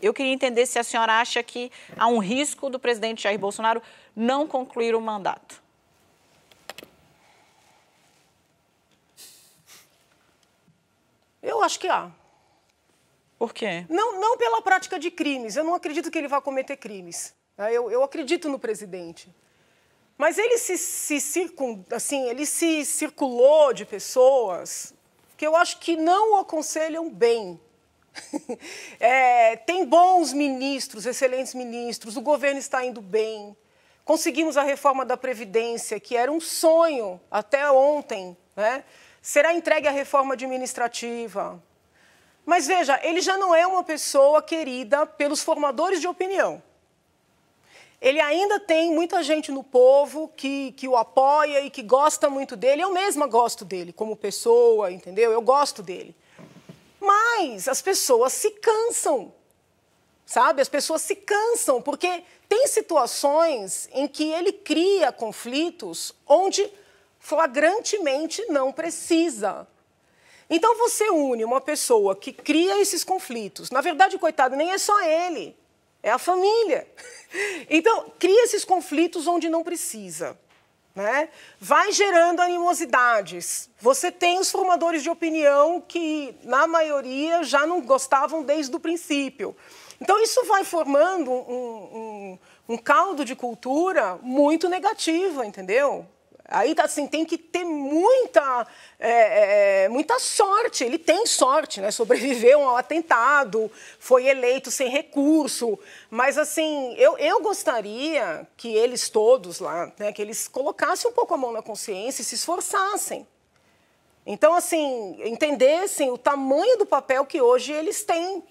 Eu queria entender se a senhora acha que há um risco do presidente Jair Bolsonaro não concluir o mandato. Eu acho que há. Por quê? Não, não pela prática de crimes. Eu não acredito que ele vá cometer crimes. Ah, eu, eu acredito no presidente. Mas ele se, se, circun, assim, ele se circulou de pessoas que eu acho que não o aconselham bem. É, tem bons ministros, excelentes ministros, o governo está indo bem. Conseguimos a reforma da Previdência, que era um sonho até ontem. Né? Será entregue a reforma administrativa. Mas veja, ele já não é uma pessoa querida pelos formadores de opinião. Ele ainda tem muita gente no povo que, que o apoia e que gosta muito dele. Eu mesma gosto dele como pessoa, entendeu? Eu gosto dele. Mas as pessoas se cansam, sabe? As pessoas se cansam porque tem situações em que ele cria conflitos onde flagrantemente não precisa. Então você une uma pessoa que cria esses conflitos. Na verdade, coitado, nem é só ele, é a família. Então, cria esses conflitos onde não precisa né? Vai gerando animosidades. Você tem os formadores de opinião que, na maioria, já não gostavam desde o princípio. Então, isso vai formando um, um, um caldo de cultura muito negativa, entendeu? Aí, tá assim, tem que ter muita, é, é, muita sorte. Ele tem sorte, né? Sobreviveu ao atentado, foi eleito sem recurso. Mas, assim, eu, eu gostaria que eles todos lá, né, que eles colocassem um pouco a mão na consciência e se esforçassem. Então, assim, entendessem o tamanho do papel que hoje eles têm